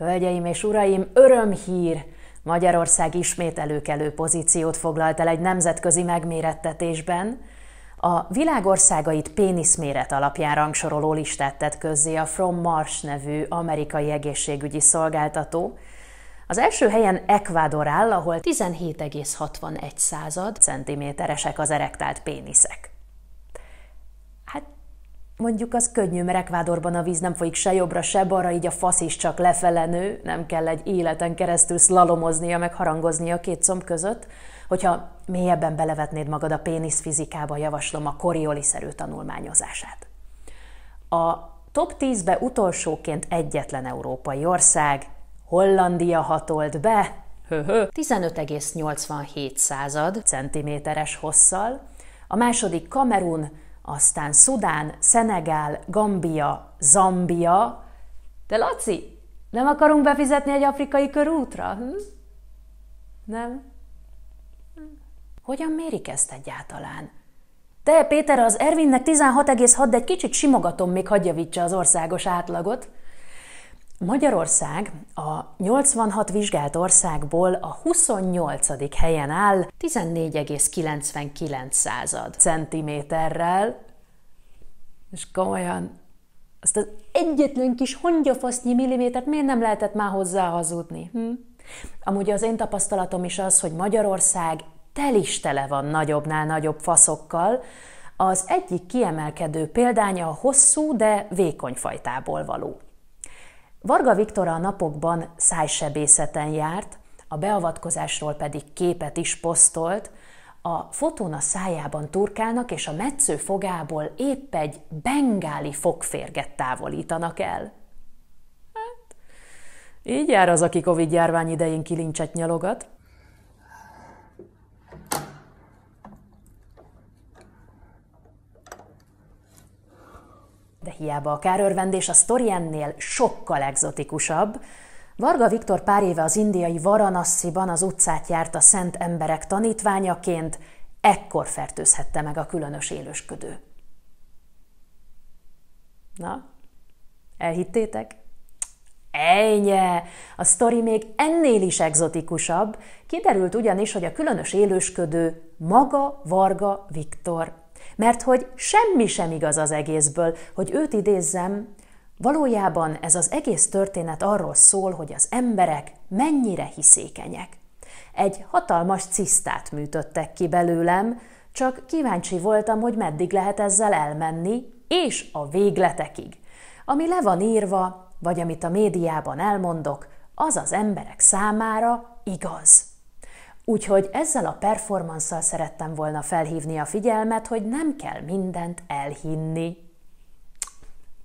Hölgyeim és uraim, örömhír! Magyarország ismét előkelő pozíciót foglalt el egy nemzetközi megmérettetésben. A világországait péniszméret alapján rangsoroló listát tett közzé a From Mars nevű amerikai egészségügyi szolgáltató. Az első helyen Ecuador áll, ahol 17,61 század centiméteresek az erektált péniszek. Mondjuk az könnyű, mert Ekvádorban a víz nem folyik se jobbra, se balra, így a fasz is csak lefele nő, nem kell egy életen keresztül szlalomoznia, meg harangoznia a két comb között. Hogyha mélyebben belevetnéd magad a pénisz fizikába, javaslom a korioliszerű tanulmányozását. A top 10-be utolsóként egyetlen európai ország, Hollandia hatolt be, 15,87 század centiméteres hosszal, a második Kamerun aztán Szudán, Szenegál, Gambia, Zambia. De Laci, nem akarunk befizetni egy afrikai körútra? Hm? Nem? Hm. Hogyan mérik ezt egyáltalán? Te, Péter, az Ervinnek 16,6, de egy kicsit simogatom, még hagyjavítsa az országos átlagot. Magyarország a 86 vizsgált országból a 28. helyen áll 14,99 század centiméterrel, és komolyan azt az egyetlen kis hongyafasznyi millimétert miért nem lehetett már hozzá hazudni? Hm? Amúgy az én tapasztalatom is az, hogy Magyarország tel is tele van nagyobbnál nagyobb faszokkal, az egyik kiemelkedő példánya a hosszú, de vékony fajtából való. Varga Viktor a napokban szájsebészeten járt, a beavatkozásról pedig képet is posztolt, a fotón a szájában turkálnak, és a metsző fogából épp egy bengáli fogférget távolítanak el. Hát, így jár az, aki Covid-járvány idején kilincset nyalogat, De hiába a kárörvendés a ennél sokkal egzotikusabb, Varga Viktor pár éve az indiai Varanassziban az utcát járt a szent emberek tanítványaként, ekkor fertőzhette meg a különös élősködő. Na, elhittétek? Ejnye! A sztori még ennél is egzotikusabb. Kiderült ugyanis, hogy a különös élősködő maga Varga Viktor mert hogy semmi sem igaz az egészből, hogy őt idézzem, valójában ez az egész történet arról szól, hogy az emberek mennyire hiszékenyek. Egy hatalmas cisztát műtöttek ki belőlem, csak kíváncsi voltam, hogy meddig lehet ezzel elmenni, és a végletekig. Ami le van írva, vagy amit a médiában elmondok, az az emberek számára igaz. Úgyhogy ezzel a performanszal szerettem volna felhívni a figyelmet, hogy nem kell mindent elhinni.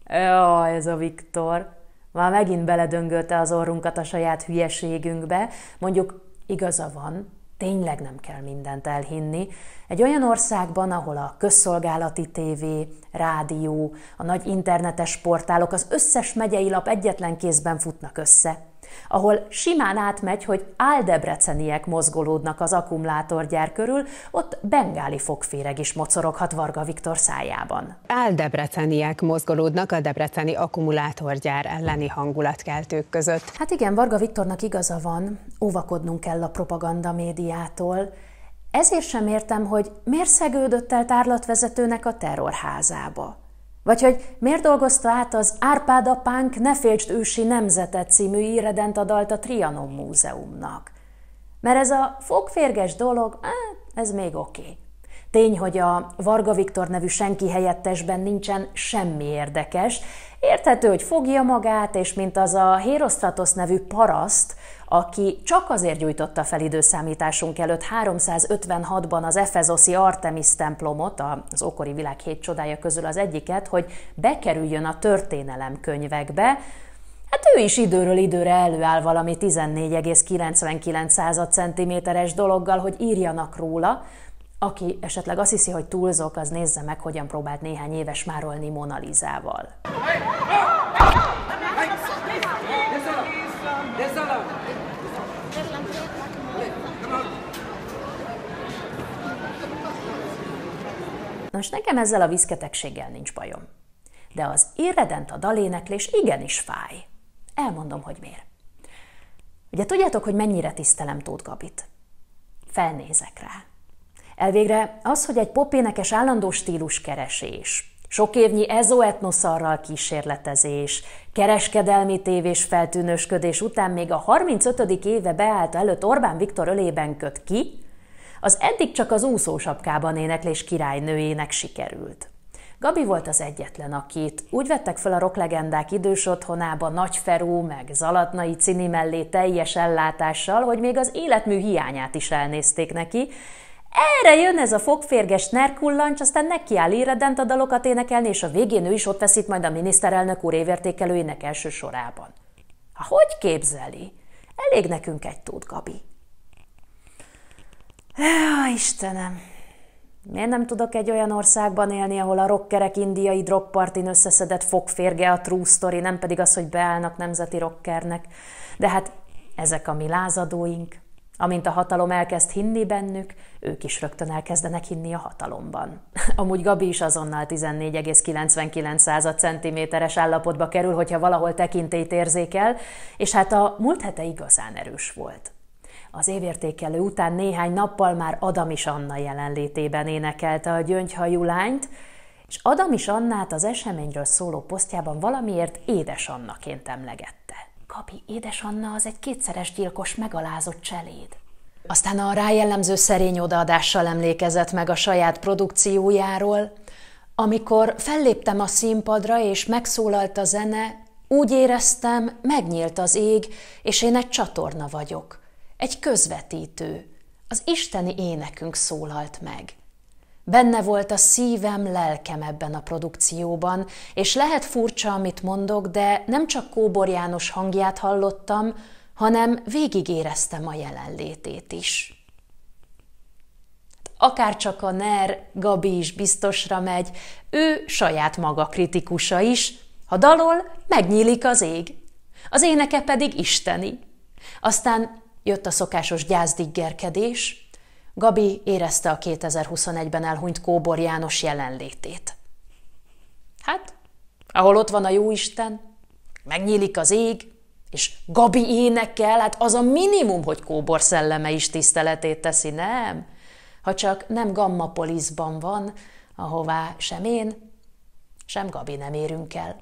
Jaj, ez a Viktor. Már megint beledöngölte az orrunkat a saját hülyeségünkbe. Mondjuk igaza van, tényleg nem kell mindent elhinni. Egy olyan országban, ahol a közszolgálati tévé, rádió, a nagy internetes portálok, az összes megyei lap egyetlen kézben futnak össze – ahol simán átmegy, hogy áldebreceniek mozgolódnak az akkumulátorgyár körül, ott bengáli fogféreg is mocoroghat Varga Viktor szájában. Áldebreceniek mozgolódnak a debreceni akkumulátorgyár elleni hangulatkeltők között. Hát igen, Varga Viktornak igaza van, óvakodnunk kell a propaganda médiától, ezért sem értem, hogy miért szegődött el tárlatvezetőnek a terrorházába. Vagy hogy miért dolgozta át az Árpád apánk Ne féltsd ősi nemzetet című íredent adalt a Trianon Múzeumnak. Mert ez a fogférges dolog, hát, ez még oké. Okay. Tény, hogy a Varga Viktor nevű senki helyettesben nincsen semmi érdekes, Érthető, hogy fogja magát, és mint az a Hérosztratosz nevű paraszt, aki csak azért gyújtotta fel időszámításunk előtt 356-ban az Efezoszi Artemis templomot, az ókori világ hét csodája közül az egyiket, hogy bekerüljön a történelem könyvekbe, Hát ő is időről időre előáll valami 14,99 cm-es dologgal, hogy írjanak róla, aki esetleg azt hiszi, hogy túlzok, az nézze meg, hogyan próbált néhány éves márolni Monalizával. Nos, nekem ezzel a viszketegséggel nincs bajom. De az irredent a daléneklés igenis fáj. Elmondom, hogy miért. Ugye tudjátok, hogy mennyire tisztelem Tóth Gabit? Felnézek rá. Elvégre az, hogy egy popénekes állandó keresés, sok évnyi ezoetnoszarral kísérletezés, kereskedelmi tévés feltűnősködés után még a 35. éve beállt előtt Orbán Viktor ölében köt ki, az eddig csak az úszósapkában éneklés királynőjének sikerült. Gabi volt az egyetlen, akit úgy vettek fel a rocklegendák idős otthonába Nagyferú meg Zalatnai Cini mellé teljes ellátással, hogy még az életmű hiányát is elnézték neki, erre jön ez a fogférges nerkullancs, aztán nekiáll irredent a dalokat énekelni, és a végén ő is ott veszít majd a miniszterelnök úr évértékelőinek első sorában. Ha hogy képzeli? Elég nekünk egy tud, Gabi. Ja, Istenem! Miért nem tudok egy olyan országban élni, ahol a rockerek indiai drogpartin összeszedett fogférge a true story, nem pedig az, hogy beállnak nemzeti rockernek. De hát ezek a mi lázadóink – Amint a hatalom elkezd hinni bennük, ők is rögtön elkezdenek hinni a hatalomban. Amúgy Gabi is azonnal 14,99 cm-es állapotba kerül, hogyha valahol tekintélyt érzékel, és hát a múlt hete igazán erős volt. Az évértékelő után néhány nappal már Adam is Anna jelenlétében énekelte a gyöngyhajú lányt, és Adam is Annát az eseményről szóló posztjában valamiért édes Annaként emlegette. Gabi, Anna az egy kétszeres gyilkos megalázott cseléd. Aztán a rájellemző szerény odaadással emlékezett meg a saját produkciójáról, amikor felléptem a színpadra és megszólalt a zene, úgy éreztem, megnyílt az ég, és én egy csatorna vagyok. Egy közvetítő. Az isteni énekünk szólalt meg. Benne volt a szívem, lelkem ebben a produkcióban, és lehet furcsa, amit mondok, de nem csak Kóbor János hangját hallottam, hanem végigéreztem a jelenlétét is. Akárcsak a NER, Gabi is biztosra megy, ő saját maga kritikusa is, ha dalol, megnyílik az ég. Az éneke pedig isteni. Aztán jött a szokásos gyászdiggerkedés, Gabi érezte a 2021-ben elhunyt Kóbor János jelenlétét. Hát, ahol ott van a Jóisten, megnyílik az ég, és Gabi énekel, hát az a minimum, hogy Kóbor szelleme is tiszteletét teszi, nem? Ha csak nem Gammapolisban van, ahová sem én, sem Gabi nem érünk el.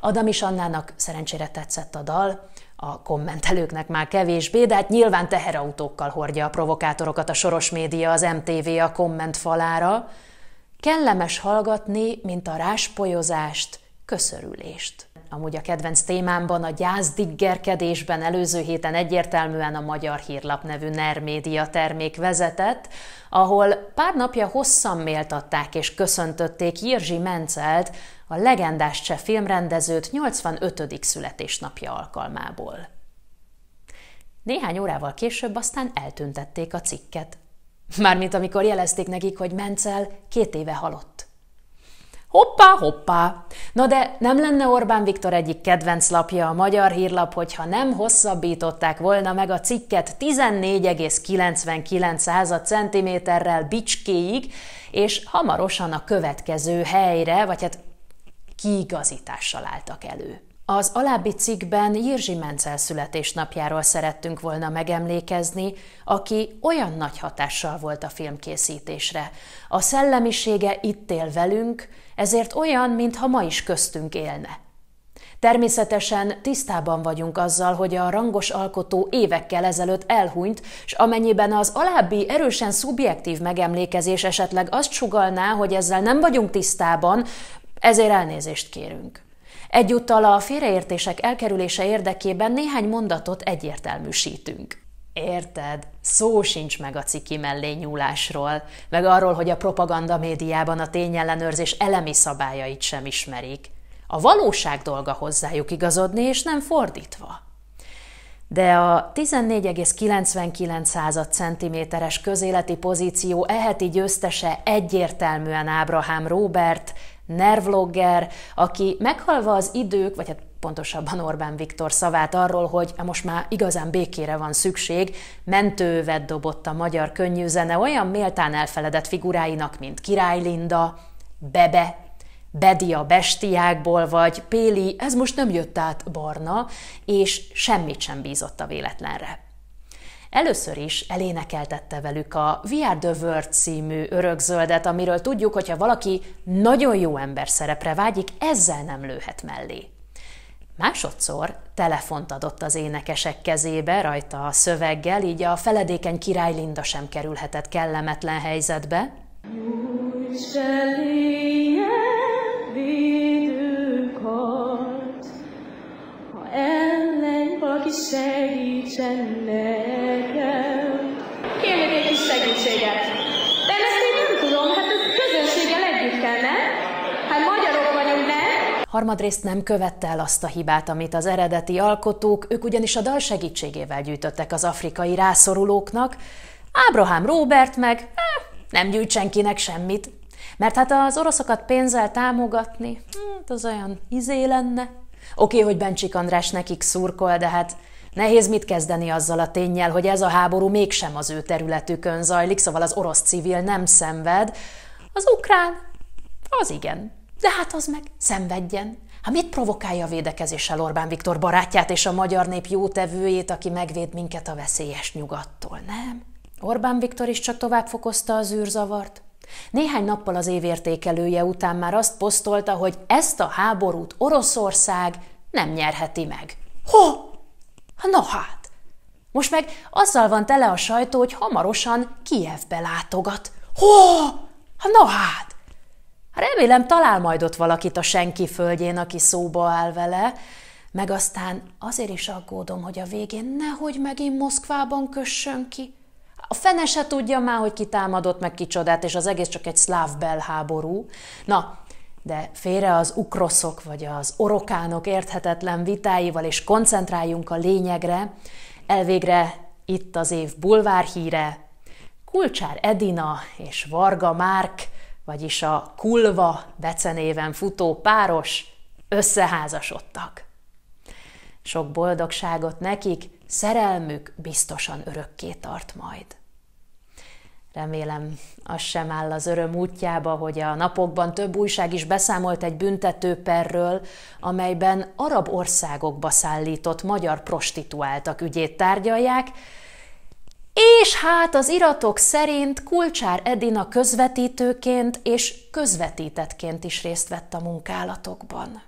Adam is Annának szerencsére tetszett a dal, a kommentelőknek már kevésbé, de hát nyilván teherautókkal hordja a provokátorokat a soros média, az MTV a komment falára. Kellemes hallgatni, mint a ráspojozást, köszörülést amúgy a kedvenc témámban, a gyászdiggerkedésben előző héten egyértelműen a Magyar Hírlap nevű NER média termék vezetett, ahol pár napja hosszan méltatták és köszöntötték Jirzsi Mencelt, a legendás cseh filmrendezőt 85. születésnapja alkalmából. Néhány órával később aztán eltüntették a cikket. Mármint amikor jelezték nekik, hogy Mencel két éve halott. Hoppá, hoppá! Na de nem lenne Orbán Viktor egyik kedvenc lapja a magyar hírlap, hogyha nem hosszabbították volna meg a cikket 14,99 centiméterrel bicskéig, és hamarosan a következő helyre, vagy hát kiigazítással álltak elő. Az alábbi cikkben Jirzsi Mencel születésnapjáról szerettünk volna megemlékezni, aki olyan nagy hatással volt a filmkészítésre. A szellemisége itt él velünk, ezért olyan, mintha ma is köztünk élne. Természetesen tisztában vagyunk azzal, hogy a rangos alkotó évekkel ezelőtt elhunyt, és amennyiben az alábbi erősen szubjektív megemlékezés esetleg azt sugalná, hogy ezzel nem vagyunk tisztában, ezért elnézést kérünk. Egyúttal a félreértések elkerülése érdekében néhány mondatot egyértelműsítünk. Érted? Szó sincs meg a ciki mellé nyúlásról, meg arról, hogy a propaganda médiában a tényellenőrzés elemi szabályait sem ismerik. A valóság dolga hozzájuk igazodni, és nem fordítva. De a 14,99 cm-es közéleti pozíció eheti győztese egyértelműen Ábrahám Robert, nervlogger, aki meghalva az idők, vagy hát pontosabban Orbán Viktor szavát arról, hogy hát most már igazán békére van szükség, mentővet dobott a magyar könnyűzene olyan méltán elfeledett figuráinak, mint Király Linda, Bebe, Bedi a bestiákból, vagy Péli, ez most nem jött át barna, és semmit sem bízott a véletlenre. Először is elénekeltette velük a We Are the World című örökzöldet, amiről tudjuk, hogyha valaki nagyon jó ember szerepre vágyik, ezzel nem lőhet mellé. Másodszor telefont adott az énekesek kezébe rajta a szöveggel, így a feledékeny király Linda sem kerülhetett kellemetlen helyzetbe. Ellen valaki segítsen harmadrészt nem követte el azt a hibát, amit az eredeti alkotók, ők ugyanis a dal segítségével gyűjtöttek az afrikai rászorulóknak, Ábrahám Róbert meg eh, nem gyűjt senkinek semmit, mert hát az oroszokat pénzzel támogatni, hát az olyan izé lenne. Oké, hogy Bencsik András nekik szurkol, de hát nehéz mit kezdeni azzal a tényel, hogy ez a háború mégsem az ő területükön zajlik, szóval az orosz civil nem szenved, az ukrán az igen. De hát az meg szenvedjen. Hát mit provokálja a védekezéssel Orbán Viktor barátját és a magyar nép jótevőjét, aki megvéd minket a veszélyes nyugattól, nem? Orbán Viktor is csak tovább fokozta az űrzavart. Néhány nappal az évértékelője után már azt posztolta, hogy ezt a háborút Oroszország nem nyerheti meg. Ho! Hát Na hát! Most meg azzal van tele a sajtó, hogy hamarosan Kijevbe látogat. Ho! Na hát! hát. Remélem talál majd ott valakit a senki földjén, aki szóba áll vele, meg aztán azért is aggódom, hogy a végén nehogy megint Moszkvában kössön ki. A fene se tudja már, hogy ki támadott meg kicsodát, és az egész csak egy szláv belháború. Na, de félre az ukroszok vagy az orokánok érthetetlen vitáival, és koncentráljunk a lényegre. Elvégre itt az év bulvárhíre. Kulcsár Edina és Varga Márk – vagyis a kulva becenéven futó páros összeházasodtak. Sok boldogságot nekik, szerelmük biztosan örökké tart majd. Remélem, az sem áll az öröm útjába, hogy a napokban több újság is beszámolt egy büntetőperről, amelyben arab országokba szállított magyar prostituáltak ügyét tárgyalják, és hát az iratok szerint Kulcsár Edina közvetítőként és közvetítetként is részt vett a munkálatokban.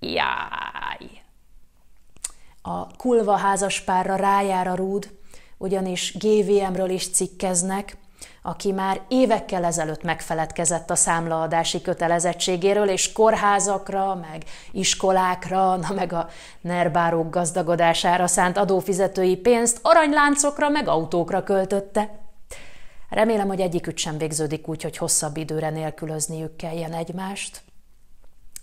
Jaj! A kulva házaspárra rájár a rúd, ugyanis GVM-ről is cikkeznek, aki már évekkel ezelőtt megfeledkezett a számlaadási kötelezettségéről, és kórházakra, meg iskolákra, na meg a nerbárók gazdagodására szánt adófizetői pénzt aranyláncokra, meg autókra költötte. Remélem, hogy egyikük sem végződik úgy, hogy hosszabb időre nélkülözniük kelljen egymást.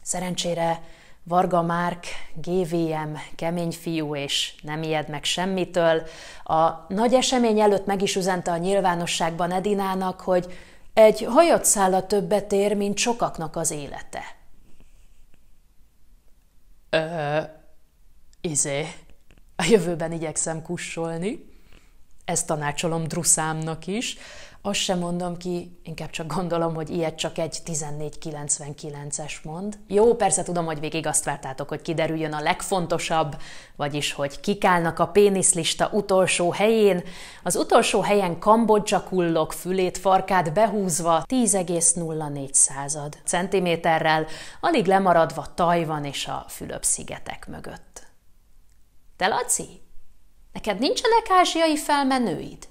Szerencsére Varga Márk, GVM, kemény fiú és nem ijed meg semmitől. A nagy esemény előtt meg is üzente a nyilvánosságban Edinának, hogy egy hajatszála többet ér, mint sokaknak az élete. Ö, izé, a jövőben igyekszem kussolni. Ezt tanácsolom Druszámnak is, azt sem mondom ki, inkább csak gondolom, hogy ilyet csak egy 1499-es mond. Jó, persze tudom, hogy végig azt vártátok, hogy kiderüljön a legfontosabb, vagyis, hogy állnak a péniszlista utolsó helyén. Az utolsó helyen Kambodzsa kullok fülét, farkát behúzva 10,04 század centiméterrel, alig lemaradva Tajvan és a Fülöp-szigetek mögött. Te, Laci, neked nincsenek ázsiai felmenőid?